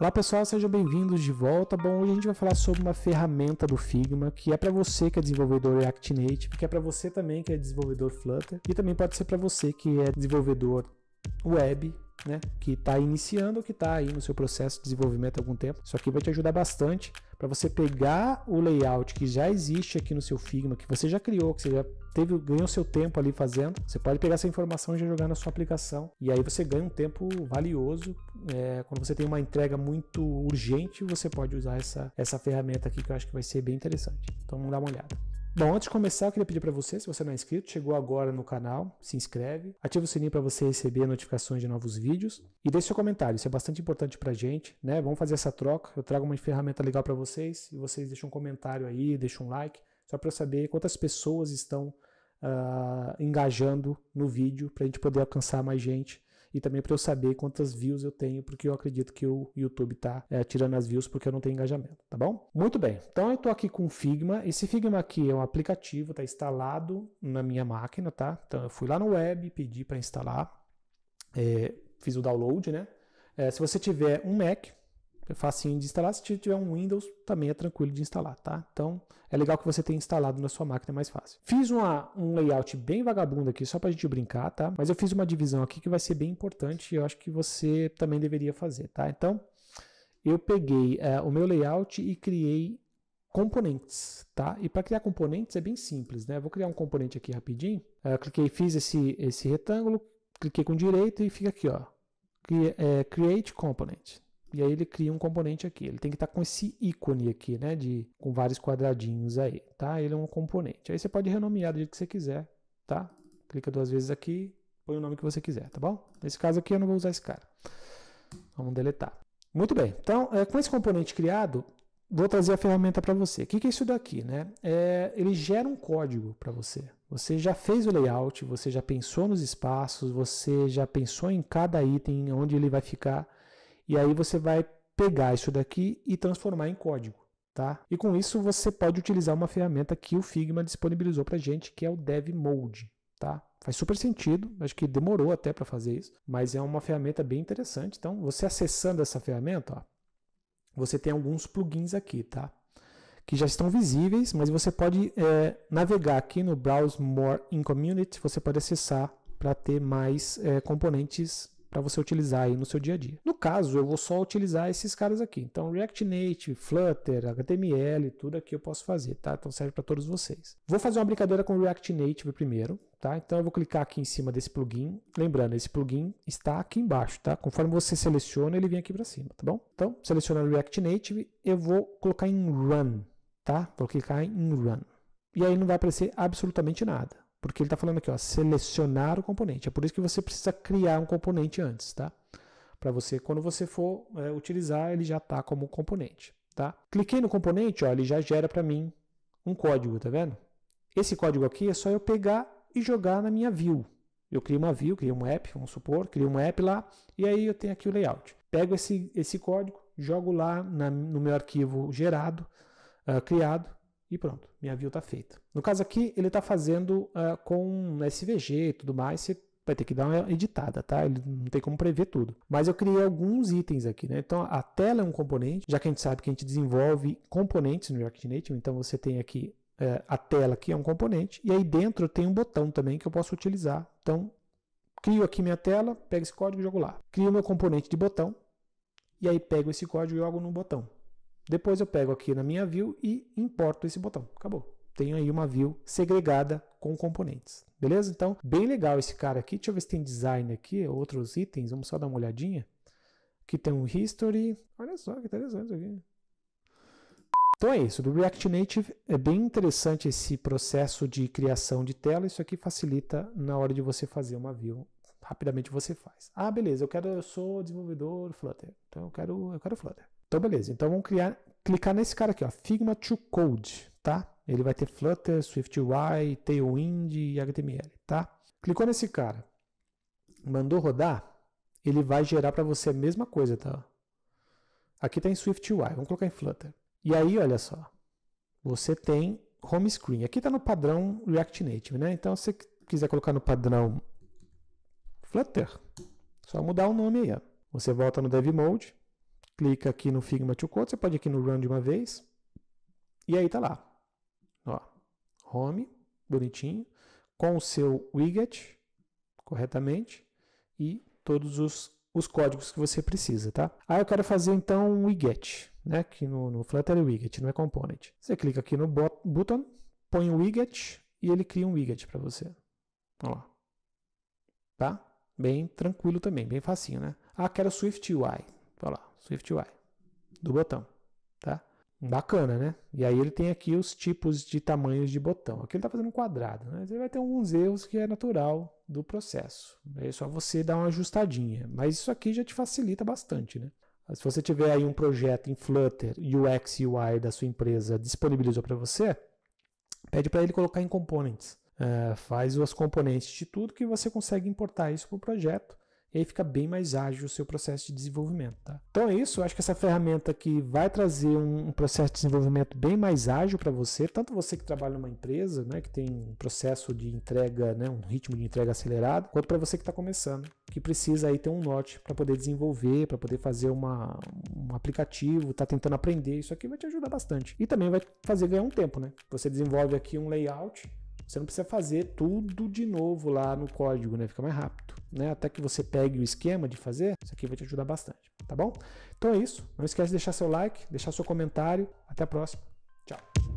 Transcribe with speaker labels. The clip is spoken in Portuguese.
Speaker 1: Olá pessoal, sejam bem-vindos de volta. Bom, hoje a gente vai falar sobre uma ferramenta do Figma que é para você que é desenvolvedor React Native, que é para você também que é desenvolvedor Flutter e também pode ser para você que é desenvolvedor web né, que está iniciando, ou que está aí no seu processo de desenvolvimento há algum tempo. Isso aqui vai te ajudar bastante para você pegar o layout que já existe aqui no seu Figma, que você já criou, que você já teve, ganhou seu tempo ali fazendo. Você pode pegar essa informação e já jogar na sua aplicação. E aí você ganha um tempo valioso. É, quando você tem uma entrega muito urgente, você pode usar essa, essa ferramenta aqui que eu acho que vai ser bem interessante. Então vamos dar uma olhada. Bom, antes de começar, eu queria pedir para você, se você não é inscrito, chegou agora no canal, se inscreve, ativa o sininho para você receber notificações de novos vídeos e deixe seu comentário, isso é bastante importante para a gente, né? Vamos fazer essa troca, eu trago uma ferramenta legal para vocês e vocês deixam um comentário aí, deixam um like, só para saber quantas pessoas estão uh, engajando no vídeo para a gente poder alcançar mais gente e também para eu saber quantas views eu tenho, porque eu acredito que o YouTube está é, eh, tirando as views porque eu não tenho engajamento, tá bom? Muito bem, então eu estou aqui com o Figma. Esse Figma aqui é um aplicativo, está instalado na minha máquina, tá? Então eu fui lá no web, pedi para instalar, é, fiz o download, né? É, se você tiver um Mac, é facinho de instalar. Se tiver um Windows, também é tranquilo de instalar, tá? Então, é legal que você tenha instalado na sua máquina, é mais fácil. Fiz uma, um layout bem vagabundo aqui, só para a gente brincar, tá? Mas eu fiz uma divisão aqui que vai ser bem importante e eu acho que você também deveria fazer, tá? Então, eu peguei é, o meu layout e criei componentes, tá? E para criar componentes é bem simples, né? Eu vou criar um componente aqui rapidinho. É, eu cliquei, fiz esse, esse retângulo, cliquei com direito e fica aqui, ó. É, create component, e aí ele cria um componente aqui. Ele tem que estar tá com esse ícone aqui, né? De, com vários quadradinhos aí, tá? Ele é um componente. Aí você pode renomear do jeito que você quiser, tá? Clica duas vezes aqui, põe o nome que você quiser, tá bom? Nesse caso aqui eu não vou usar esse cara. Vamos deletar. Muito bem. Então, é, com esse componente criado, vou trazer a ferramenta para você. O que, que, é isso daqui, né? É, ele gera um código para você. Você já fez o layout, você já pensou nos espaços, você já pensou em cada item, onde ele vai ficar e aí você vai pegar isso daqui e transformar em código. Tá? E com isso você pode utilizar uma ferramenta que o Figma disponibilizou para gente, que é o Dev Mode. Tá? Faz super sentido, acho que demorou até para fazer isso, mas é uma ferramenta bem interessante. Então, você acessando essa ferramenta, ó, você tem alguns plugins aqui, tá? Que já estão visíveis, mas você pode é, navegar aqui no Browse More in Community, você pode acessar para ter mais é, componentes para você utilizar aí no seu dia a dia. No caso, eu vou só utilizar esses caras aqui. Então, React Native, Flutter, HTML, tudo aqui eu posso fazer, tá? Então serve para todos vocês. Vou fazer uma brincadeira com React Native primeiro, tá? Então eu vou clicar aqui em cima desse plugin. Lembrando, esse plugin está aqui embaixo, tá? Conforme você seleciona, ele vem aqui para cima, tá bom? Então, selecionando React Native, eu vou colocar em Run, tá? Vou clicar em Run. E aí não vai aparecer absolutamente nada. Porque ele está falando aqui, ó, selecionar o componente. É por isso que você precisa criar um componente antes, tá? Para você, quando você for é, utilizar, ele já está como componente, tá? Cliquei no componente, ó, ele já gera para mim um código, tá vendo? Esse código aqui é só eu pegar e jogar na minha view. Eu crio uma view, crio um app, vamos supor, crio um app lá, e aí eu tenho aqui o layout. Pego esse, esse código, jogo lá na, no meu arquivo gerado, uh, criado, e pronto, minha view está feita. No caso aqui, ele está fazendo uh, com SVG e tudo mais, você vai ter que dar uma editada, tá? Ele não tem como prever tudo. Mas eu criei alguns itens aqui, né? Então, a tela é um componente, já que a gente sabe que a gente desenvolve componentes no React Native, então você tem aqui uh, a tela, que é um componente, e aí dentro tem um botão também que eu posso utilizar. Então, crio aqui minha tela, pego esse código e jogo lá. Crio meu componente de botão, e aí pego esse código e jogo no botão. Depois eu pego aqui na minha view e importo esse botão. Acabou. Tenho aí uma view segregada com componentes. Beleza? Então, bem legal esse cara aqui. Deixa eu ver se tem design aqui, outros itens. Vamos só dar uma olhadinha. Aqui tem um history. Olha só que interessante isso aqui. Então é isso, do React Native é bem interessante esse processo de criação de tela, isso aqui facilita na hora de você fazer uma view, rapidamente você faz. Ah, beleza, eu quero, eu sou desenvolvedor Flutter, então eu quero, eu quero Flutter. Então, beleza. Então, vamos criar, clicar nesse cara aqui, ó, Figma to Code, tá? Ele vai ter Flutter, SwiftUI, Tailwind e HTML, tá? Clicou nesse cara, mandou rodar, ele vai gerar para você a mesma coisa, tá? Aqui tá em SwiftUI, vamos colocar em Flutter. E aí, olha só, você tem home screen. Aqui tá no padrão React Native, né? Então, se você quiser colocar no padrão Flutter, só mudar o nome aí, ó. Você volta no Dev Mode, clica aqui no Figma to Code, você pode ir aqui no Run de uma vez, e aí tá lá. Ó, home, bonitinho, com o seu widget, corretamente, e todos os, os códigos que você precisa, tá? aí eu quero fazer então um widget, né? Aqui no, no Flutter é widget, não é component. Você clica aqui no button, põe o widget e ele cria um widget para você. Ó Tá? Bem tranquilo também, bem facinho, né? Ah, quero Swift UI. SwiftUI, do botão, tá? Bacana, né? E aí ele tem aqui os tipos de tamanhos de botão. Aqui ele está fazendo um quadrado, né? Ele vai ter alguns erros que é natural do processo. É só você dar uma ajustadinha. Mas isso aqui já te facilita bastante, né? Se você tiver aí um projeto em Flutter, UX UI da sua empresa disponibilizou para você, pede para ele colocar em components. Uh, faz os componentes de tudo que você consegue importar isso para o projeto e aí fica bem mais ágil o seu processo de desenvolvimento. Tá? Então é isso, acho que essa ferramenta aqui vai trazer um, um processo de desenvolvimento bem mais ágil para você, tanto você que trabalha numa empresa, né, que tem um processo de entrega, né, um ritmo de entrega acelerado, quanto para você que está começando, que precisa aí ter um norte para poder desenvolver, para poder fazer uma, um aplicativo, está tentando aprender, isso aqui vai te ajudar bastante. E também vai fazer ganhar um tempo, né? Você desenvolve aqui um layout você não precisa fazer tudo de novo lá no código, né? Fica mais rápido, né? Até que você pegue o esquema de fazer, isso aqui vai te ajudar bastante, tá bom? Então é isso. Não esquece de deixar seu like, deixar seu comentário. Até a próxima. Tchau.